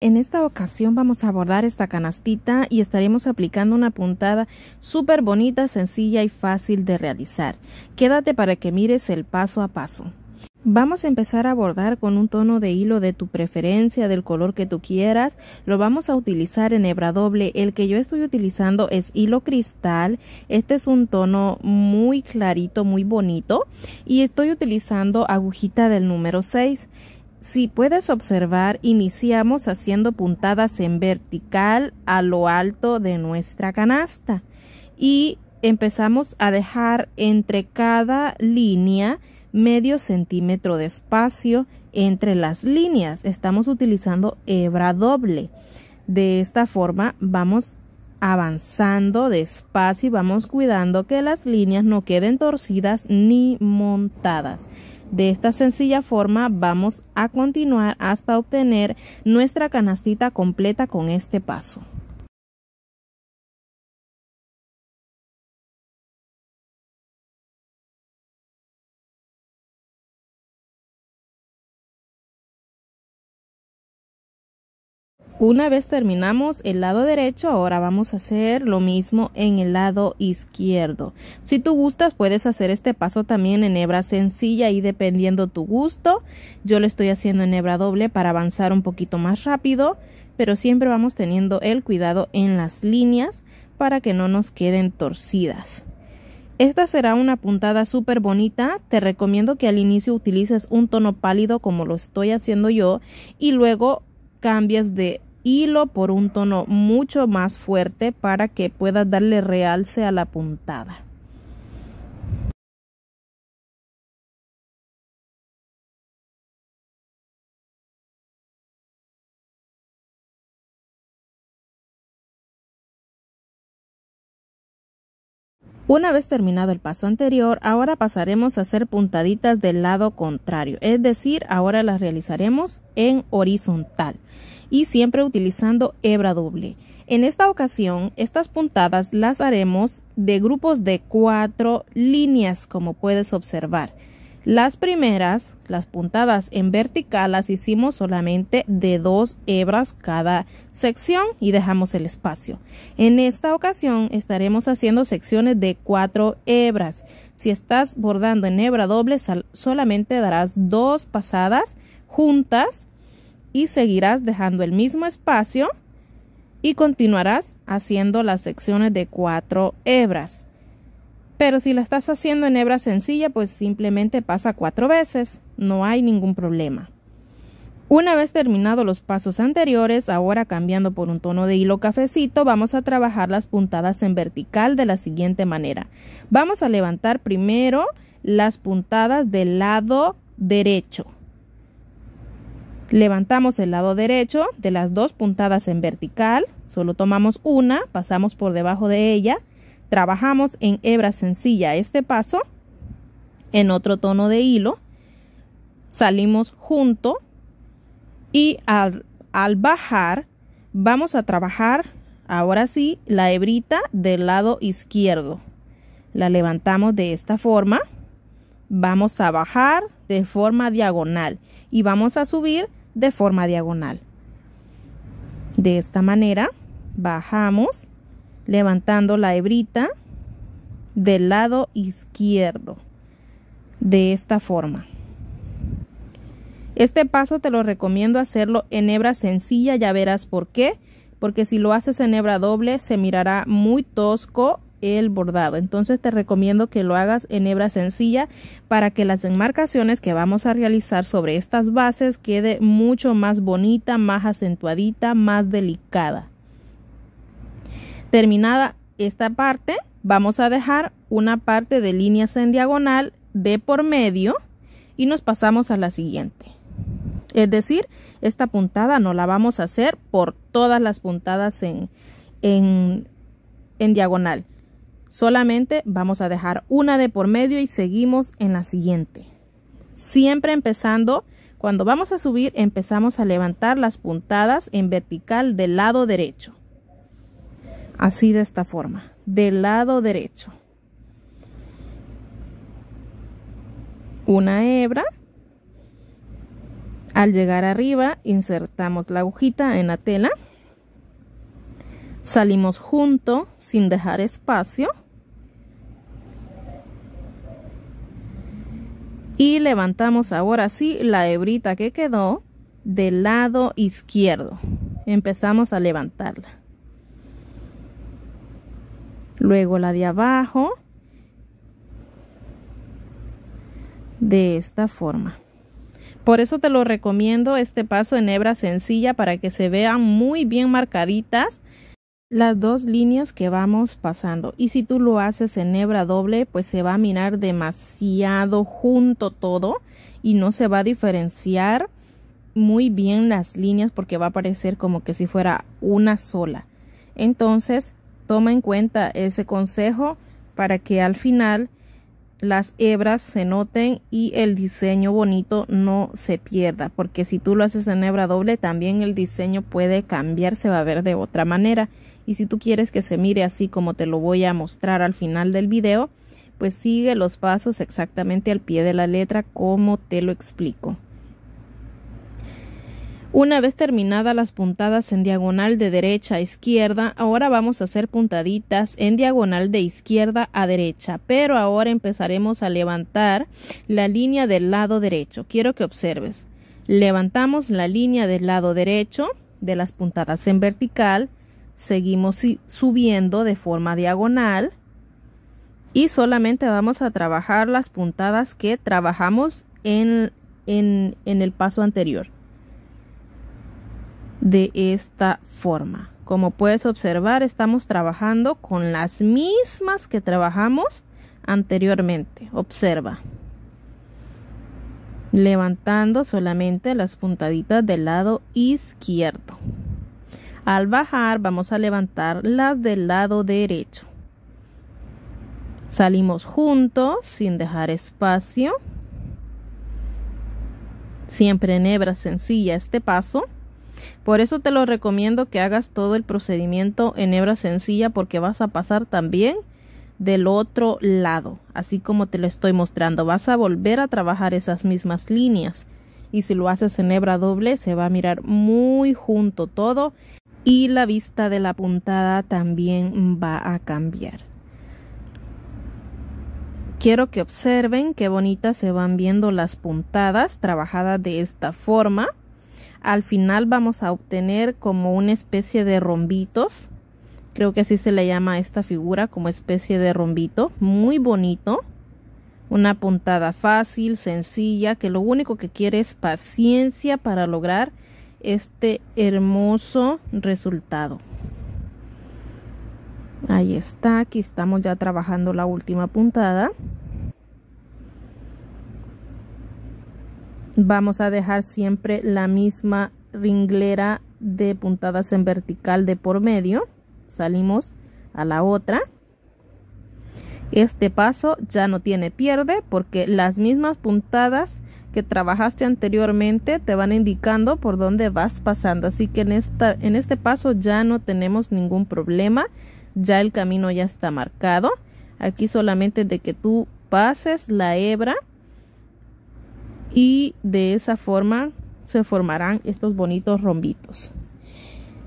En esta ocasión vamos a abordar esta canastita y estaremos aplicando una puntada súper bonita, sencilla y fácil de realizar. Quédate para que mires el paso a paso. Vamos a empezar a bordar con un tono de hilo de tu preferencia, del color que tú quieras. Lo vamos a utilizar en hebra doble. El que yo estoy utilizando es hilo cristal. Este es un tono muy clarito, muy bonito. Y estoy utilizando agujita del número 6. Si puedes observar, iniciamos haciendo puntadas en vertical a lo alto de nuestra canasta y empezamos a dejar entre cada línea medio centímetro de espacio entre las líneas. Estamos utilizando hebra doble. De esta forma vamos avanzando despacio y vamos cuidando que las líneas no queden torcidas ni montadas. De esta sencilla forma vamos a continuar hasta obtener nuestra canastita completa con este paso. Una vez terminamos el lado derecho, ahora vamos a hacer lo mismo en el lado izquierdo. Si tú gustas, puedes hacer este paso también en hebra sencilla y dependiendo tu gusto. Yo lo estoy haciendo en hebra doble para avanzar un poquito más rápido, pero siempre vamos teniendo el cuidado en las líneas para que no nos queden torcidas. Esta será una puntada súper bonita, te recomiendo que al inicio utilices un tono pálido como lo estoy haciendo yo y luego cambias de hilo por un tono mucho más fuerte para que puedas darle realce a la puntada. Una vez terminado el paso anterior, ahora pasaremos a hacer puntaditas del lado contrario, es decir, ahora las realizaremos en horizontal y siempre utilizando hebra doble. En esta ocasión, estas puntadas las haremos de grupos de cuatro líneas, como puedes observar. Las primeras, las puntadas en vertical, las hicimos solamente de dos hebras cada sección y dejamos el espacio. En esta ocasión estaremos haciendo secciones de cuatro hebras. Si estás bordando en hebra doble, solamente darás dos pasadas juntas y seguirás dejando el mismo espacio y continuarás haciendo las secciones de cuatro hebras. Pero si la estás haciendo en hebra sencilla, pues simplemente pasa cuatro veces, no hay ningún problema. Una vez terminados los pasos anteriores, ahora cambiando por un tono de hilo cafecito, vamos a trabajar las puntadas en vertical de la siguiente manera. Vamos a levantar primero las puntadas del lado derecho. Levantamos el lado derecho de las dos puntadas en vertical, solo tomamos una, pasamos por debajo de ella Trabajamos en hebra sencilla este paso, en otro tono de hilo, salimos junto y al, bajar vamos a trabajar ahora sí la hebrita del lado izquierdo. La levantamos de esta forma, vamos a bajar de forma diagonal y vamos a subir de forma diagonal. De esta manera bajamos levantando la hebrita del lado izquierdo de esta forma este paso te lo recomiendo hacerlo en hebra sencilla ya verás por qué porque si lo haces en hebra doble se mirará muy tosco el bordado entonces te recomiendo que lo hagas en hebra sencilla para que las enmarcaciones que vamos a realizar sobre estas bases quede mucho más bonita más acentuadita más delicada Terminada esta parte, vamos a dejar una parte de líneas en diagonal de por medio y nos pasamos a la siguiente. Es decir, esta puntada no la vamos a hacer por todas las puntadas en, en, diagonal. Solamente vamos a dejar una de por medio y seguimos en la siguiente. Siempre empezando, cuando vamos a subir, empezamos a levantar las puntadas en vertical del lado derecho así de esta forma del lado derecho una hebra al llegar arriba insertamos la agujita en la tela salimos junto sin dejar espacio y levantamos ahora sí la hebrita que quedó del lado izquierdo empezamos a levantarla luego la de abajo de esta forma por eso te lo recomiendo este paso en hebra sencilla para que se vean muy bien marcaditas las dos líneas que vamos pasando y si tú lo haces en hebra doble pues se va a mirar demasiado junto todo y no se va a diferenciar muy bien las líneas porque va a parecer como que si fuera una sola entonces Toma en cuenta ese consejo para que al final las hebras se noten y el diseño bonito no se pierda porque si tú lo haces en hebra doble también el diseño puede cambiar se va a ver de otra manera y si tú quieres que se mire así como te lo voy a mostrar al final del video pues sigue los pasos exactamente al pie de la letra como te lo explico una vez terminadas las puntadas en diagonal de derecha a izquierda, ahora vamos a hacer puntaditas en diagonal de izquierda a derecha, pero ahora empezaremos a levantar la línea del lado derecho. Quiero que observes. Levantamos la línea del lado derecho de las puntadas en vertical, seguimos subiendo de forma diagonal y solamente vamos a trabajar las puntadas que trabajamos en, en el paso anterior de esta forma. Como puedes observar, estamos trabajando con las mismas que trabajamos anteriormente. Observa. Levantando solamente las puntaditas del lado izquierdo. Al bajar vamos a levantar las del lado derecho. Salimos juntos sin dejar espacio. Siempre en hebra sencilla este paso. Por eso te lo recomiendo que hagas todo el procedimiento en hebra sencilla porque vas a pasar también del otro lado, así como te lo estoy mostrando. Vas a volver a trabajar esas mismas líneas y si lo haces en hebra doble se va a mirar muy junto todo y la vista de la puntada también va a cambiar. Quiero que observen qué bonitas se van viendo las puntadas trabajadas de esta forma al final vamos a obtener como una especie de rombitos creo que así se le llama a esta figura como especie de rombito muy bonito una puntada fácil sencilla que lo único que quiere es paciencia para lograr este hermoso resultado ahí está aquí estamos ya trabajando la última puntada vamos a dejar siempre la misma ringlera de puntadas en vertical de por medio salimos a la otra este paso ya no tiene pierde porque las mismas puntadas que trabajaste anteriormente te van indicando por dónde vas pasando así que en, en este paso ya no tenemos ningún problema ya el camino ya está marcado aquí solamente de que tú pases la hebra y de esa forma se formarán estos bonitos rombitos.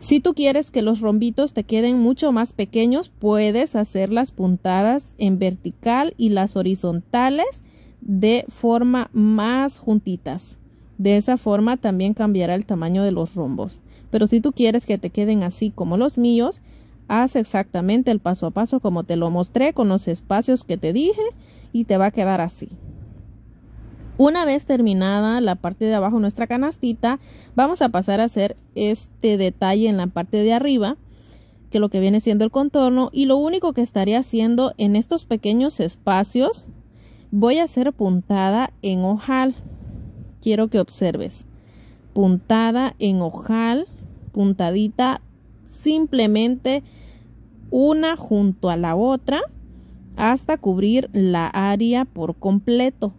Si tú quieres que los rombitos te queden mucho más pequeños, puedes hacer las puntadas en vertical y las horizontales de forma más juntitas. De esa forma también cambiará el tamaño de los rombos. Pero si tú quieres que te queden así como los míos, haz exactamente el paso a paso como te lo mostré con los espacios que te dije y te va a quedar así. Una vez terminada la parte de abajo nuestra canastita, vamos a pasar a hacer este detalle en la parte de arriba, que lo que viene siendo el contorno, y lo único que estaré haciendo en estos pequeños espacios, voy a hacer puntada en ojal. Quiero que observes. Puntada en ojal, puntadita simplemente una junto a la otra hasta cubrir la área por completo.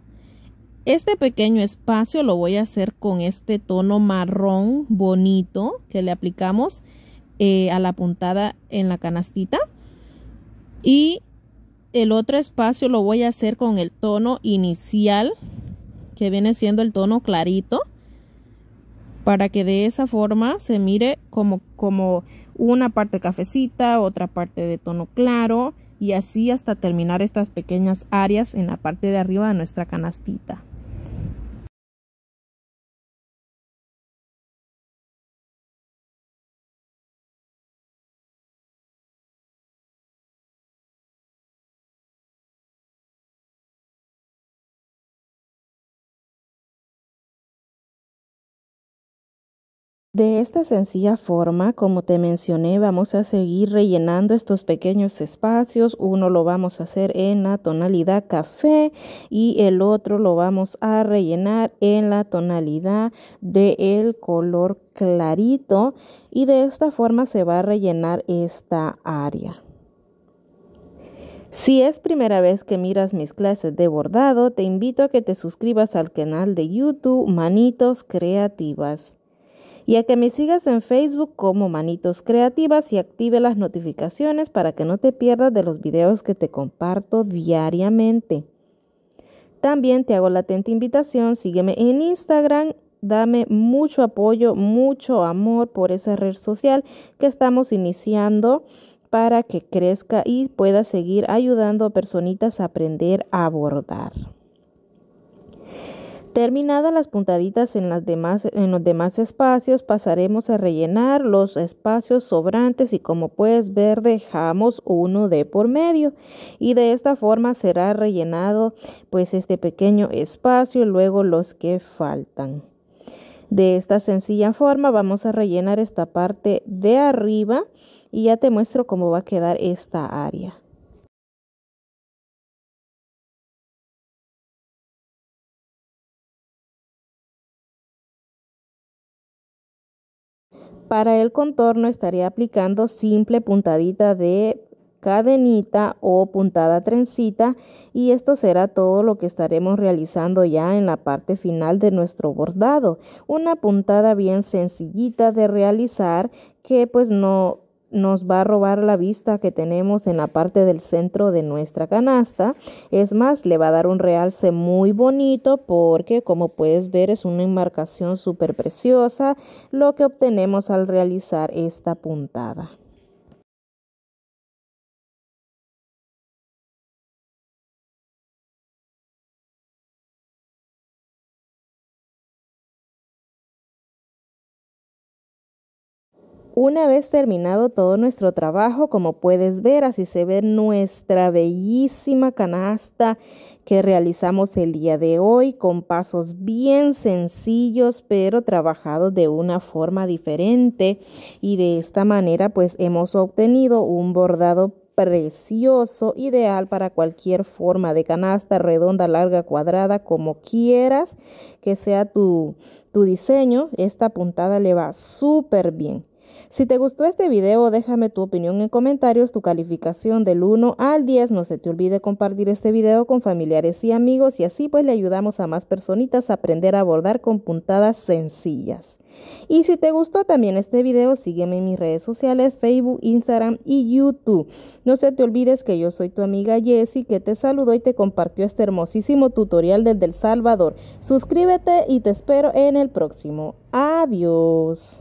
Este pequeño espacio lo voy a hacer con este tono marrón bonito que le aplicamos eh, a la puntada en la canastita. Y el otro espacio lo voy a hacer con el tono inicial que viene siendo el tono clarito para que de esa forma se mire como, como una parte cafecita, otra parte de tono claro y así hasta terminar estas pequeñas áreas en la parte de arriba de nuestra canastita. De esta sencilla forma, como te mencioné, vamos a seguir rellenando estos pequeños espacios. Uno lo vamos a hacer en la tonalidad café y el otro lo vamos a rellenar en la tonalidad del color clarito. Y de esta forma se va a rellenar esta área. Si es primera vez que miras mis clases de bordado, te invito a que te suscribas al canal de YouTube Manitos Creativas y a que me sigas en Facebook como Manitos Creativas y active las notificaciones para que no te pierdas de los videos que te comparto diariamente. También te hago la atenta invitación, sígueme en Instagram, dame mucho apoyo, mucho amor por esa red social que estamos iniciando para que crezca y pueda seguir ayudando a personitas a aprender a abordar. Terminadas las puntaditas en, los demás espacios, pasaremos a rellenar los espacios sobrantes y como puedes ver dejamos uno de por medio y de esta forma será rellenado pues este pequeño espacio y luego los que faltan. De esta sencilla forma vamos a rellenar esta parte de arriba y ya te muestro cómo va a quedar esta área. Para el contorno estaré aplicando simple puntadita de cadenita o puntada trencita y esto será todo lo que estaremos realizando ya en la parte final de nuestro bordado. Una puntada bien sencillita de realizar que pues no nos va a robar la vista que tenemos en la parte del centro de nuestra canasta. Es más, le va a dar un realce muy bonito porque como puedes ver es una enmarcación súper preciosa lo que obtenemos al realizar esta puntada. una vez terminado todo nuestro trabajo, como puedes ver, así se ve nuestra bellísima canasta que realizamos el día de hoy con pasos bien sencillos, pero trabajados de una forma diferente. Y de esta manera, pues hemos obtenido un bordado precioso, ideal para cualquier forma de canasta, redonda, larga, cuadrada, como quieras que sea tu, tu diseño. Esta puntada le va súper bien. Si te gustó este video, déjame tu opinión en comentarios, tu calificación del 1 al 10. No se te olvide compartir este video con familiares y amigos y así pues le ayudamos a más personitas a aprender a bordar con puntadas sencillas. Y si te gustó también este video, sígueme en mis redes sociales, Facebook, Instagram y YouTube. No se te olvides que yo soy tu amiga Jessie, que te saludó y te compartió este hermosísimo tutorial del El Salvador. Suscríbete y te espero en el próximo. Adiós.